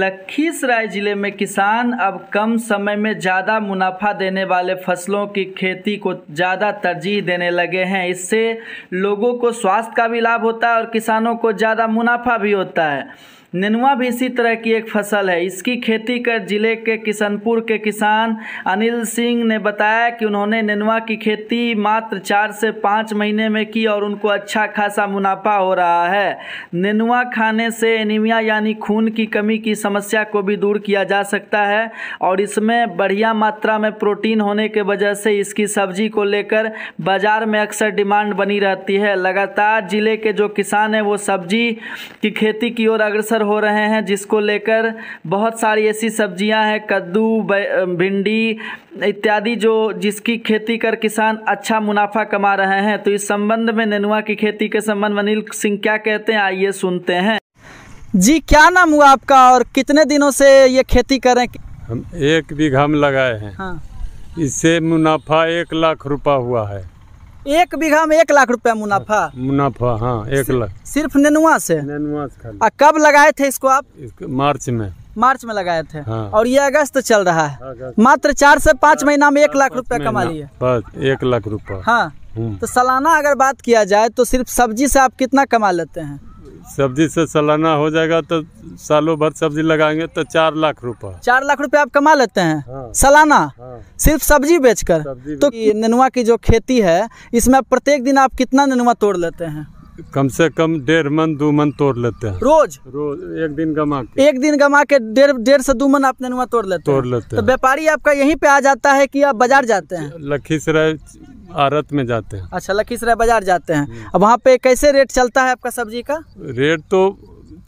लखीसराय जिले में किसान अब कम समय में ज़्यादा मुनाफा देने वाले फसलों की खेती को ज़्यादा तरजीह देने लगे हैं इससे लोगों को स्वास्थ्य का भी लाभ होता है और किसानों को ज़्यादा मुनाफा भी होता है नेनुआ भी इसी तरह की एक फसल है इसकी खेती कर जिले के किशनपुर के किसान अनिल सिंह ने बताया कि उन्होंने नेनुआ की खेती मात्र चार से पाँच महीने में की और उनको अच्छा खासा मुनाफा हो रहा है नेनुआ खाने से एनीमिया यानी खून की कमी की समस्या को भी दूर किया जा सकता है और इसमें बढ़िया मात्रा में प्रोटीन होने के वजह से इसकी सब्जी को लेकर बाज़ार में अक्सर डिमांड बनी रहती है लगातार जिले के जो किसान हैं वो सब्जी की खेती की ओर अग्रसर बेहतर हो रहे हैं जिसको लेकर बहुत सारी ऐसी सब्जियां हैं कद्दू भिंडी इत्यादि जो जिसकी खेती कर किसान अच्छा मुनाफा कमा रहे हैं तो इस संबंध में नेनुआ की खेती के संबंध में अनिल सिंह क्या कहते हैं आइए सुनते हैं जी क्या नाम हुआ आपका और कितने दिनों से ये खेती करें हम एक बीघा में लगाए हैं हाँ। इससे मुनाफा एक लाख रुपया हुआ है एक बीघा में एक लाख रुपया मुनाफा मुनाफा हाँ एक लाख सिर्फ नेनुआ से नेनुआ से आ, कब लगाए थे इसको आप इसको मार्च में मार्च में लगाए थे हाँ। और ये अगस्त चल रहा है मात्र चार से पाँच महीना में एक लाख रुपया कमा लिए एक लाख रुपया हाँ हम्म। तो सालाना अगर बात किया जाए तो सिर्फ सब्जी से आप कितना कमा लेते हैं सब्जी से सालाना हो जाएगा तो सालों भर सब्जी लगाएंगे तो चार लाख रुपए चार लाख रुपए आप कमा लेते हैं हाँ, सालाना हाँ, सिर्फ सब्जी बेचकर तो बेच तो नेनुआ की जो खेती है इसमें प्रत्येक दिन आप कितना नेनुआ तोड़ लेते हैं कम से कम डेढ़ मन दो मन तोड़ लेते हैं रोज रोज एक दिन गमा के एक दिन गमा के डेढ़ डेढ़ से दो मन अपने नुआ तोड़ लेते तोड़ लेते तो व्यापारी आपका यहीं पे आ जाता है कि आप बाजार जाते हैं लखीसराय आरत में जाते हैं अच्छा लखीसराय बाजार जाते हैं हम्म। अब वहाँ पे कैसे रेट चलता है आपका सब्जी का रेट तो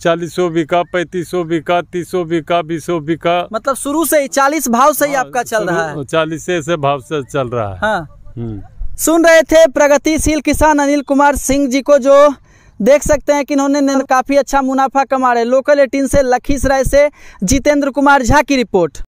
चालीसो बिका पैतीसो बिका तीसो बिका बीसो बिका मतलब शुरू से ही चालीस भाव से ही हाँ, आपका चल रहा है चालीस से भाव से चल रहा है हाँ हम्म। सुन रहे थे प्रगतिशील किसान अनिल कुमार सिंह जी को जो देख सकते हैं कि इन्होंने काफ़ी अच्छा मुनाफा कमा रहे लोकल एटीन से लखीसराय से जितेंद्र कुमार झा की रिपोर्ट